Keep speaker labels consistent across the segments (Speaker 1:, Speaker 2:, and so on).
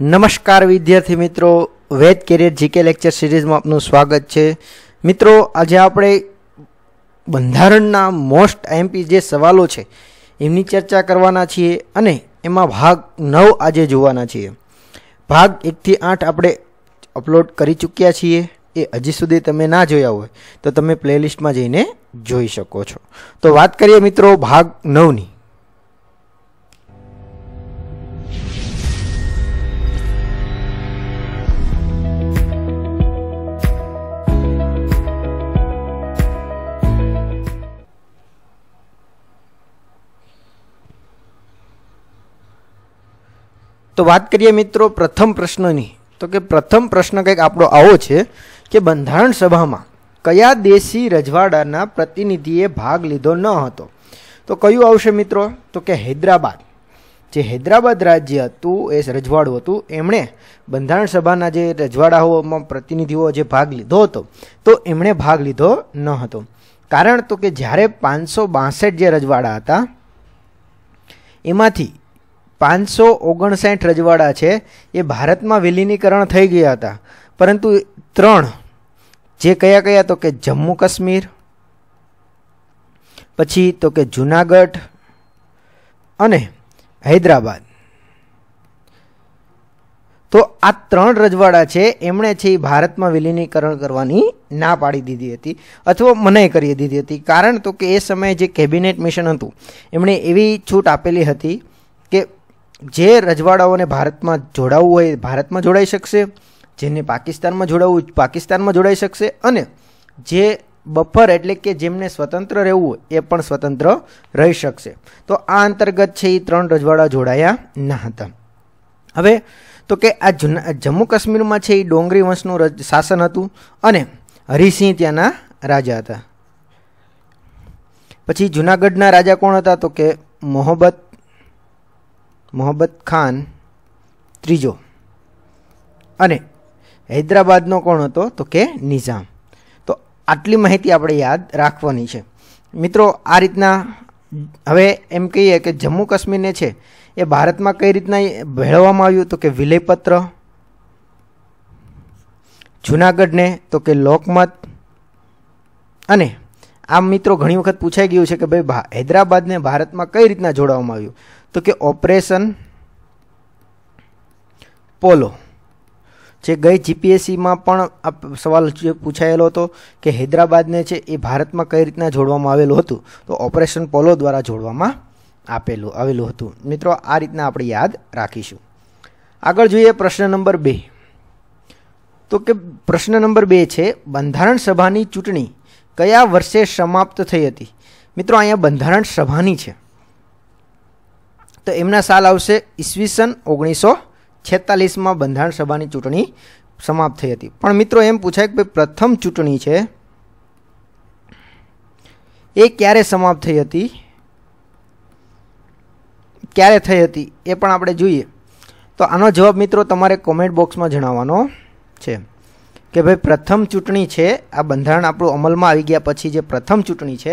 Speaker 1: नमस्कार विद्यार्थी मित्रों Ved career GK lecture series માં આપનું સ્વાગત છે મિત્રો આજે આપણે બંધારણના મોસ્ટ આઈએમપી જે સવાલો છે એમની ચર્ચા કરવાના છે અને એમાં ભાગ 9 આજે જોવાના છે ભાગ 1 થી 8 આપણે અપલોડ કરી ચૂક્યા છીએ એ અજિ સુધી તમે ના જોયા હોય તો તમે પ્લે લિસ્ટ માં જઈને જોઈ શકો છો તો વાત કરીએ મિત્રો ભાગ 9 ની તો વાત કરીએ મિત્રો પ્રથમ પ્રશ્નની તો કે પ્રથમ પ્રશ્ન કઈક આપણો આવો છે કે બંધારણ સભામાં કયા દેશી રજવાડાના પ્રતિનિધિએ ભાગ લીધો ન હતો તો કયું આવશે મિત્રો તો કે હૈદરાબાદ જે હૈદરાબાદ રાજ્ય હતું એ રજવાડું હતું એમણે બંધારણ સભાના જે રજવાડાઓમાં પ્રતિનિધિઓ જે ભાગ લીધો હતો તો એમણે ભાગ લીધો ન હતો કારણ તો કે જ્યારે 562 જે રજવાડા હતા એમાંથી 559 રજવાડા છે એ ભારત માં વિલીનીકરણ થઈ ગયા હતા પરંતુ ત્રણ જે કયા કયા તો કે જમ્મુ કાશ્મીર પછી તો કે જૂનાગઢ અને હૈદરાબાદ તો આ ત્રણ રજવાડા છે એમણે છે ભારત માં વિલીનીકરણ કરવાની ના પાડી દીધી હતી અથવા મનાઈ કરી દીધી હતી કારણ તો કે એ સમયે જે કેબિનેટ મિશન હતું એમણે એવી છૂટ આપેલી હતી જે રજવાડાઓને ભારતમાં જોડાવ હોય ભારતમાં જોડાઈ શકે જે ને પાકિસ્તાનમાં જોડાવ પાકિસ્તાનમાં જોડાઈ શકે અને જે બફર એટલે કે જેમને સ્વતંત્ર રહેવું એ પણ સ્વતંત્ર રહી શકે તો આ અંતર્ગત છે એ ત્રણ રજવાડા જોડાયા હતા હવે તો કે આ જમ્મુ કાશ્મીરમાં છે એ ડોંગરી વંશનું શાસન હતું અને હરીસિંહ ત્યાંના રાજા હતા પછી જૂનાગઢના રાજા કોણ હતા તો કે મોહબ્બત मोहम्मद खान त्रीजो અને હૈદરાબાદનો કોણ હતો તો કે નિઝામ તો આટલી માહિતી આપણે યાદ રાખવાની છે મિત્રો આ રીતના હવે એમ કહીએ કે જમ્મુ કાશ્મીર ને છે એ ભારતમાં કઈ રીતના ભેળવવામાં આવ્યું તો કે વિલેપત્ર જૂનાગઢ ને તો કે લોકમત અને આ મિત્રો ઘણી વખત પૂછાઈ ગયું છે કે ભાઈ હૈદરાબાદને ભારતમાં કઈ રીતના જોડવામાં આવ્યું તો કે ઓપરેશન પોલો જે ગઈ જીપીએસસીમાં પણ સવાલ પૂછાયેલો હતો કે હૈદરાબાદને છે એ ભારતમાં કઈ રીતના જોડવામાં આવેલું હતું તો ઓપરેશન પોલો દ્વારા જોડવામાં આપેલું આવેલું હતું મિત્રો આ રીતના આપણે યાદ રાખીશું આગળ જોઈએ પ્રશ્ન નંબર બે તો કે પ્રશ્ન નંબર બે છે બંધારણ સભાની ચૂંટણી કયા વર્ષે સમાપ્ત થઈ હતી મિત્રો આયા બંધારણ સભાની છે તો એમના સાલ આવશે ઈસવીસન 1946 માં બંધારણ સભાની ચુટણી સમાપ્ત થઈ હતી પણ મિત્રો એમ પૂછાય કે પ્રથમ ચુટણી છે એ ક્યારે સમાપ્ત થઈ હતી ક્યારે થઈ હતી એ પણ આપણે જોઈએ તો આનો જવાબ મિત્રો તમારે કમેન્ટ બોક્સમાં જણાવવાનો છે કે ભાઈ પ્રથમ ચૂંટણી છે આ બંધારણ આપણું અમલમાં આવી ગયા પછી જે પ્રથમ ચૂંટણી છે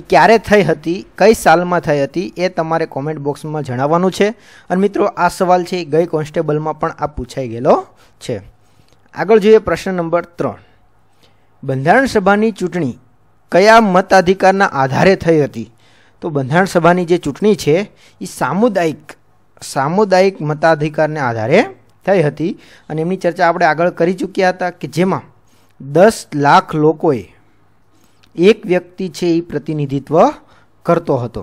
Speaker 1: એ ક્યારે થઈ હતી કઈ સાલમાં થઈ હતી એ તમારે કોમેન્ટ બોક્સમાં જણાવવાનું છે અને મિત્રો આ સવાલ છે એ ગઈ કોન્સ્ટેબલમાં પણ આ પૂછાઈ ગયેલો છે આગળ જોઈએ પ્રશ્ન નંબર ત્રણ બંધારણ સભાની ચૂંટણી કયા મતાધિકારના આધારે થઈ હતી તો બંધારણ સભાની જે ચૂંટણી છે એ સામુદાયિક સામુદાયિક મતાધિકારને આધારે તે હતી અને એમની ચર્ચા આપણે આગળ કરી ચૂક્યા હતા કે જેમાં 10 લાખ લોકોએ એક વ્યક્તિ છે એ પ્રતિનિધિત્વ કરતો હતો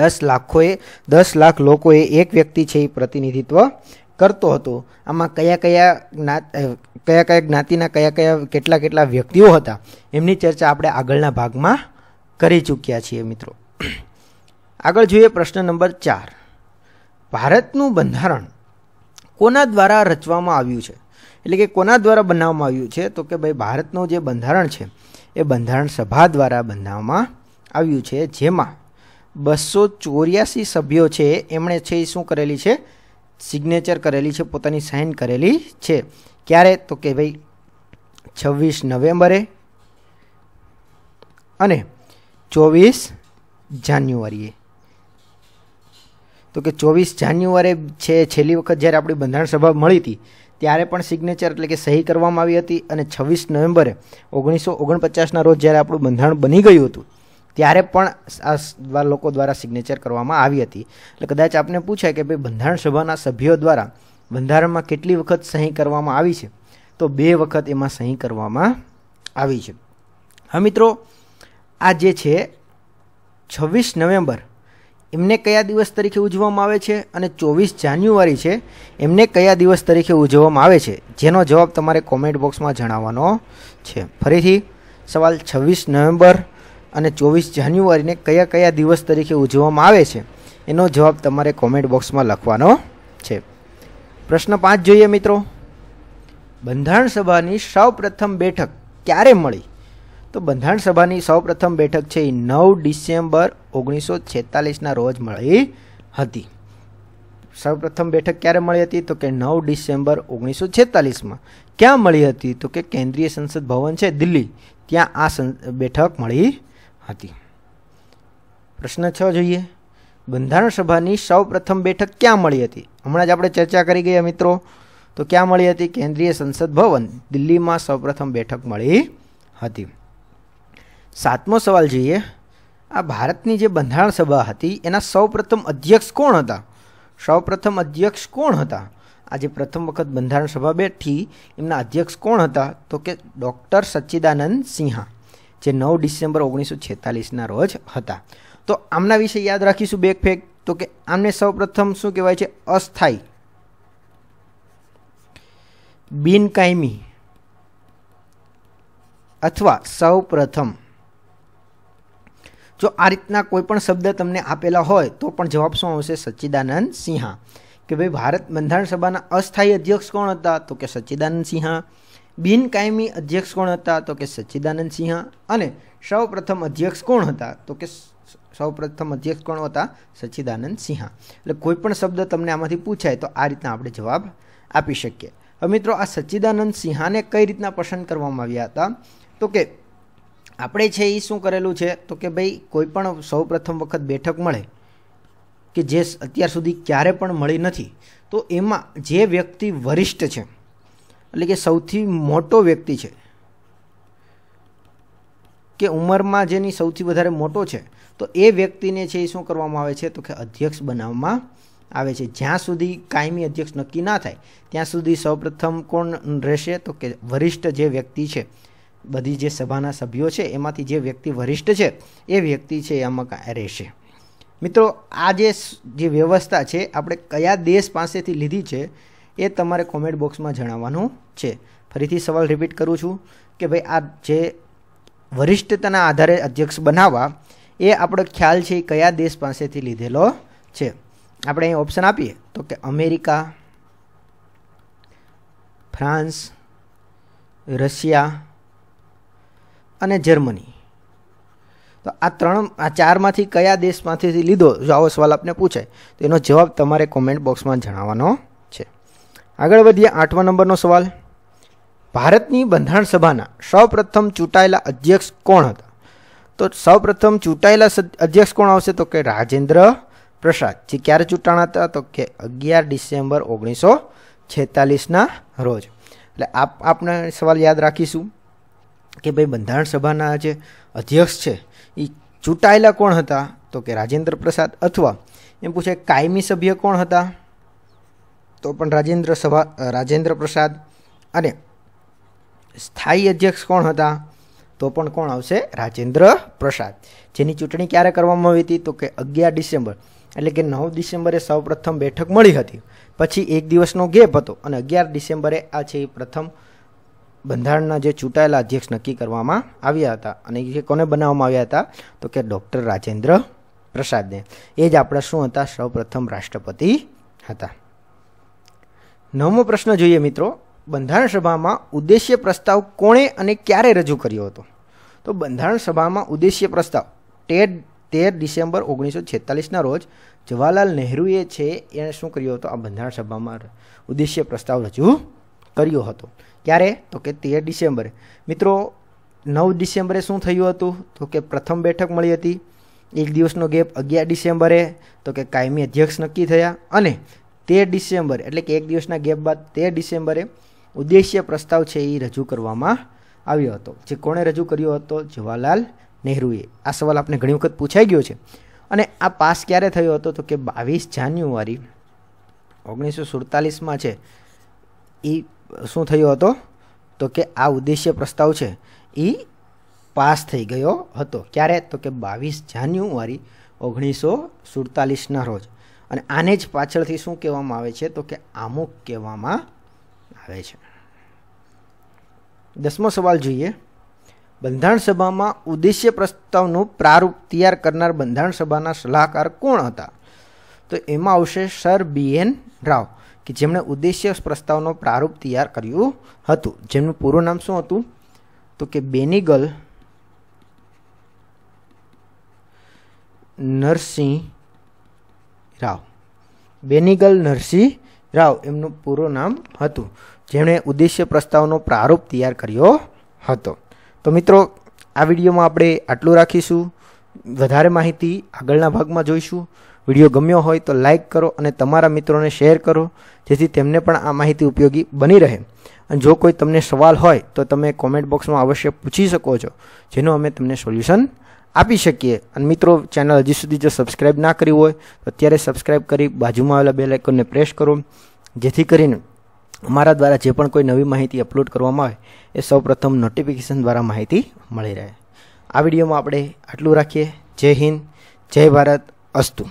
Speaker 1: 10 લાખોએ 10 લાખ લોકોએ એક વ્યક્તિ છે એ પ્રતિનિધિત્વ કરતો હતો આમાં કયા કયા કયા કયા જ્ઞાતિના કયા કયા કેટલા કેટલા વ્યક્તિઓ હતા એમની ચર્ચા આપણે આગળના ભાગમાં કરી ચૂક્યા છીએ મિત્રો આગળ જોઈએ પ્રશ્ન નંબર 4 ભારતનું બંધરણ કોના દ્વારા રચવામાં આવ્યું છે એટલે કે કોના દ્વારા બનાવવામાં આવ્યું છે તો કે ભાઈ ભારતનું જે બંધારણ છે એ બંધારણ સભા દ્વારા બનાવવામાં આવ્યું છે જેમાં બસો ચોર્યાસી સભ્યો છે એમણે છે એ શું કરેલી છે સિગ્નેચર કરેલી છે પોતાની સાઇન કરેલી છે ક્યારે તો કે ભાઈ છવ્વીસ નવેમ્બરે અને ચોવીસ જાન્યુઆરીએ તો કે 24 જાન્યુઆરી છે છેલી વખત જ્યારે આપણી બંધાણ સભા મળી હતી ત્યારે પણ સિગ્નેચર એટલે કે સહી કરવામાં આવી હતી અને 26 નવેમ્બરે 1949 ના રોજ જ્યારે આપણો બંધાણ બની ગયો હતો ત્યારે પણ આ લોકો દ્વારા સિગ્નેચર કરવામાં આવી હતી એટલે કદાચ આપને પૂછાય કે ભાઈ બંધાણ સભાના સભ્યો દ્વારા બંધારણમાં કેટલી વખત સહી કરવામાં આવી છે તો બે વખત એમાં સહી કરવામાં આવી છે હા મિત્રો આ જે છે 26 નવેમ્બર એમને કયા દિવસ તરીકે ઉજવવામાં આવે છે અને ચોવીસ જાન્યુઆરી છે એમને કયા દિવસ તરીકે ઉજવવામાં આવે છે જેનો જવાબ તમારે કોમેન્ટ બોક્સમાં જણાવવાનો છે ફરીથી સવાલ છવ્વીસ નવેમ્બર અને ચોવીસ જાન્યુઆરીને કયા કયા દિવસ તરીકે ઉજવવામાં આવે છે એનો જવાબ તમારે કોમેન્ટ બોક્સમાં લખવાનો છે પ્રશ્ન પાંચ જોઈએ મિત્રો બંધારણ સભાની સૌપ્રથમ બેઠક ક્યારે મળી તો બંધારણ સભાની સૌપ્રથમ બેઠક છે એ નવ ડિસેમ્બર ઓગણીસો છેતાલીસના રોજ મળી હતી સૌપ્રથમ બેઠક ક્યારે મળી હતી તો કે નવ ડિસેમ્બર ઓગણીસો છેતાલીસમાં ક્યાં મળી હતી તો કે કેન્દ્રીય સંસદ ભવન છે દિલ્હી ત્યાં આ બેઠક મળી હતી પ્રશ્ન છ જોઈએ બંધારણ સભાની સૌપ્રથમ બેઠક ક્યાં મળી હતી હમણાં જ આપણે ચર્ચા કરી ગયા મિત્રો તો ક્યાં મળી હતી કેન્દ્રીય સંસદ ભવન દિલ્હીમાં સૌપ્રથમ બેઠક મળી હતી સાતમો સવાલ જોઈએ આ ભારતની જે બંધારણ સભા હતી એના સૌપ્રથમ અધ્યક્ષ કોણ હતા સૌપ્રથમ અધ્યક્ષ કોણ હતા આજે પ્રથમ વખત બંધારણ સભા બેઠી એમના અધ્યક્ષ કોણ હતા તો કે ડૉક્ટર સચ્ચિદાનંદ સિંહા જે નવ ડિસેમ્બર ઓગણીસો છેતાલીસના રોજ હતા તો આમના વિશે યાદ રાખીશું બેકફેક તો કે આમને સૌપ્રથમ શું કહેવાય છે અસ્થાયી બિનકાયમી અથવા સૌપ્રથમ જો આ રીતના કોઈ પણ શબ્દ તમને આપેલા હોય તો પણ જવાબ શું આવશે સચિદાનંદ સિંહા કે ભાઈ ભારત મંધાર સભાના અસ્થાયી અધ્યક્ષ કોણ હતા તો કે સચિદાનંદ સિંહા બીન કાયમી અધ્યક્ષ કોણ હતા તો કે સચિદાનંદ સિંહા અને સૌપ્રથમ અધ્યક્ષ કોણ હતા તો કે સૌપ્રથમ અધ્યક્ષ કોણ હતા સચિદાનંદ સિંહા એટલે કોઈ પણ શબ્દ તમને આમાંથી પૂછાય તો આ રીતના આપણે જવાબ આપી શકીએ હવે મિત્રો આ સચિદાનંદ સિંહાને કઈ રીતના પસંદ કરવામાં આવ્યા હતા તો કે આપણે છે એ શું કરેલું છે તો કે ભાઈ કોઈ પણ સૌ પ્રથમ વખત બેઠક મળે કે જે અત્યાર સુધી ક્યારે પણ મળી નથી તો એમાં જે વ્યક્તિ વરિષ્ઠ છે એટલે કે સૌથી મોટો વ્યક્તિ છે કે ઉંમરમાં જેની સૌથી વધારે મોટો છે તો એ વ્યક્તિને છે એ શું કરવામાં આવે છે તો કે અધ્યક્ષ બનાવવામાં આવે છે જ્યાં સુધી કાયમી અધ્યક્ષ નક્કી ના થાય ત્યાં સુધી સૌપ્રથમ કોણ રહેશે તો કે વરિષ્ઠ જે વ્યક્તિ છે બધી જે સભાના સભ્યો છે એમાંથી જે વ્યક્તિ વરિષ્ઠ છે એ વ્યક્તિ છે એમાં ક આ રહેશે મિત્રો આ જે જે વ્યવસ્થા છે આપણે કયા દેશ પાસેથી લીધી છે એ તમારે કોમેન્ટ બોક્સમાં જણાવવાનું છે ફરીથી સવાલ રિપીટ કરું છું કે ભાઈ આ જે વરિષ્ઠતાના આધારે અધ્યક્ષ બનાવવા એ આપણો ખ્યાલ છે કયા દેશ પાસેથી લીધેલો છે આપણે ઓપ્શન આપીએ તો કે અમેરિકા ફ્રાન્સ રશિયા અને જર્મની તો આ ત્રણ આ ચાર માંથી કયા દેશમાંથી લીધો જો આવસવાળા આપણે પૂછાય તો એનો જવાબ તમારે કોમેન્ટ બોક્સ માં જણાવવાનો છે આગળ વધીએ આઠમા નંબરનો સવાલ ભારતની બંધારણ સભાના સૌપ્રથમ ચૂટાયેલા અધ્યક્ષ કોણ હતા તો સૌપ્રથમ ચૂટાયેલા અધ્યક્ષ કોણ આવશે તો કે રાજેન્દ્ર પ્રસાદ જે ક્યારે ચૂટાણા હતા તો કે 11 ડિસેમ્બર 1946 ના રોજ એટલે આપ આપને સવાલ યાદ રાખીશું કે બે બંધારણ સભાના છે અધ્યક્ષ છે ઈ ચૂટાયેલા કોણ હતા તો કે રાજેન્દ્રપ્રસાદ अथवा એમ પૂછે કાયમી સભ્ય કોણ હતા તો પણ રાજેન્દ્ર સભા રાજેન્દ્રપ્રસાદ અને स्थाई અધ્યક્ષ કોણ હતા તો પણ કોણ આવશે રાજેન્દ્રપ્રસાદ જેની ચૂંટણી ક્યારે કરવામાં આવીતી તો કે 11 ડિસેમ્બર એટલે કે 9 ડિસેમ્બરે સૌપ્રથમ બેઠક મળી હતી પછી એક દિવસનો ગેપ હતો અને 11 ડિસેમ્બરે આ છે પ્રથમ બંધારણના જે ચુટાયેલા અધ્યક્ષ નક્કી કરવામાં આવ્યા હતા અને કે કોણે બનાવવામાં આવ્યા હતા તો કે ડોક્ટર રાજેન્દ્ર પ્રસાદ ને એ જ આપણો શું હતા સૌપ્રથમ રાષ્ટ્રપતિ હતા નવમો પ્રશ્ન જોઈએ મિત્રો બંધારણ સભામાં ઉદ્દેશ્ય પ્રસ્તાવ કોણે અને ક્યારે રજૂ કર્યો હતો તો બંધારણ સભામાં ઉદ્દેશ્ય પ્રસ્તાવ 13 13 ડિસેમ્બર 1946 ના રોજ જવાહરલાલ નેહરુ એ છે એ શું કર્યો તો આ બંધારણ સભામાં ઉદ્દેશ્ય પ્રસ્તાવ રજૂ કર્યો હતો ક્યારે તો કે તેર ડિસેમ્બરે મિત્રો નવ ડિસેમ્બરે શું થયું હતું તો કે પ્રથમ બેઠક મળી હતી એક દિવસનો ગેપ અગિયાર ડિસેમ્બરે તો કે કાયમી અધ્યક્ષ નક્કી થયા અને તેર ડિસેમ્બર એટલે કે એક દિવસના ગેપ બાદ તેર ડિસેમ્બરે ઉદ્દેશ્ય પ્રસ્તાવ છે એ રજૂ કરવામાં આવ્યો હતો જે કોણે રજૂ કર્યો હતો જવાહરલાલ નહેરુએ આ સવાલ આપણે ઘણી વખત પૂછાઈ ગયો છે અને આ પાસ ક્યારે થયો હતો તો કે બાવીસ જાન્યુઆરી ઓગણીસો સુડતાલીસમાં છે એ શું થયો હતો તો કે આ ઉદ્દેશ્ય પ્રસ્તાવ છે એ પાસ થઈ ગયો હતો ક્યારે તો કે બાવીસ જાન્યુઆરી ઓગણીસો સુડતાલીસના રોજ અને આને જ પાછળથી શું કહેવામાં આવે છે તો કે આમુક કહેવામાં આવે છે દસમો સવાલ જોઈએ બંધારણ સભામાં ઉદ્દેશ્ય પ્રસ્તાવનું પ્રારૂપ તૈયાર કરનાર બંધારણ સભાના સલાહકાર કોણ હતા તો એમાં આવશે સર બી એન રાવ જેમણે ઉદ્દેશ્ય પ્રસ્તાવનો प्रारूप તૈયાર કર્યો હતો જેમનું પૂરું નામ શું હતું તો કે બેનિગલ નરસી રાવ બેનિગલ નરસી રાવ એમનું પૂરું નામ હતું જેણે ઉદ્દેશ્ય પ્રસ્તાવનો प्रारूप તૈયાર કર્યો હતો તો મિત્રો આ વિડિયોમાં આપણે આટલું રાખીશું વધારે માહિતી આગળના ભાગમાં જોઈશું વિડિયો ગમ્યો હોય તો લાઈક કરો અને તમારા મિત્રોને શેર કરો જેથી તેમને પણ આ માહિતી ઉપયોગી બની રહે અને જો કોઈ તમને સવાલ હોય તો તમે કોમેન્ટ બોક્સમાં અવશ્ય પૂછી શકો છો જેનો અમે તમને સોલ્યુશન આપી શકીએ અને મિત્રો ચેનલ હજી સુધી જો સબ્સ્ક્રાઇબ ના કરી હોય તો અત્યારે સબ્સ્ક્રાઇબ કરી બાજુમાં આવેલા બેલ આઇકન ને પ્રેસ કરો જેથી કરીને અમારા દ્વારા જે પણ કોઈ નવી માહિતી અપલોડ કરવામાં આવે એ સૌપ્રથમ નોટિફિકેશન દ્વારા માહિતી મળી રહે આ વિડિયોમાં આપણે આટલું રાખીએ જય હિન્દ જય ભારત અસ્તુ